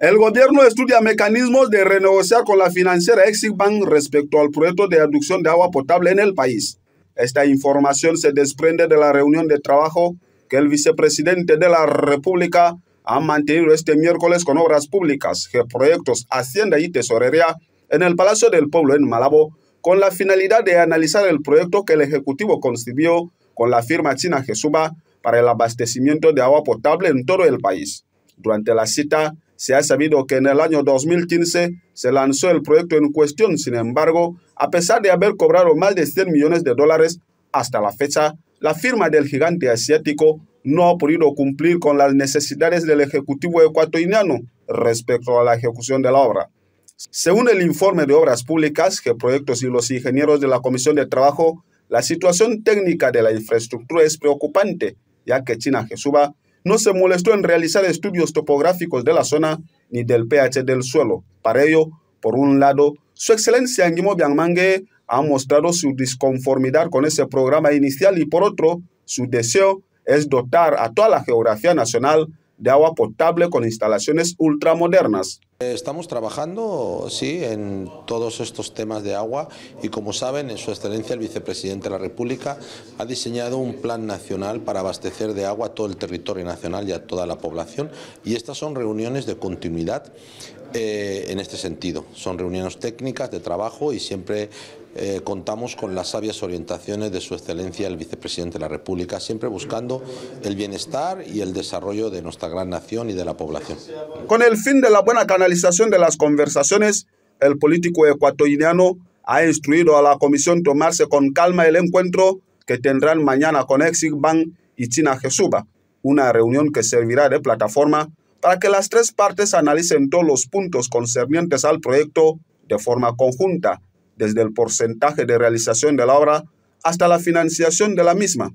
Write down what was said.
El gobierno estudia mecanismos de renegociar con la financiera Exit Bank respecto al proyecto de aducción de agua potable en el país. Esta información se desprende de la reunión de trabajo que el vicepresidente de la República ha mantenido este miércoles con obras públicas, proyectos, hacienda y tesorería en el Palacio del Pueblo en Malabo, con la finalidad de analizar el proyecto que el Ejecutivo concibió con la firma china Jesuba para el abastecimiento de agua potable en todo el país. Durante la cita, se ha sabido que en el año 2015 se lanzó el proyecto en cuestión, sin embargo, a pesar de haber cobrado más de 100 millones de dólares hasta la fecha, la firma del gigante asiático no ha podido cumplir con las necesidades del Ejecutivo ecuatoriano respecto a la ejecución de la obra. Según el informe de Obras Públicas, que proyectos y los ingenieros de la Comisión de Trabajo, la situación técnica de la infraestructura es preocupante, ya que China Jesuba no se molestó en realizar estudios topográficos de la zona ni del pH del suelo. Para ello, por un lado, su excelencia Nguimo Bianmangue ha mostrado su disconformidad con ese programa inicial y por otro, su deseo es dotar a toda la geografía nacional de agua potable con instalaciones ultramodernas. Eh, estamos trabajando, sí, en todos estos temas de agua y como saben, en su excelencia el vicepresidente de la República ha diseñado un plan nacional para abastecer de agua a todo el territorio nacional y a toda la población y estas son reuniones de continuidad eh, en este sentido. Son reuniones técnicas de trabajo y siempre eh, contamos con las sabias orientaciones de su excelencia el vicepresidente de la República, siempre buscando el bienestar y el desarrollo de nuestra gran nación y de la población. Con el fin de la buena realización de las conversaciones, el político ecuatoriano ha instruido a la comisión tomarse con calma el encuentro que tendrán mañana con Exit y China Jesuba, una reunión que servirá de plataforma para que las tres partes analicen todos los puntos concernientes al proyecto de forma conjunta, desde el porcentaje de realización de la obra hasta la financiación de la misma.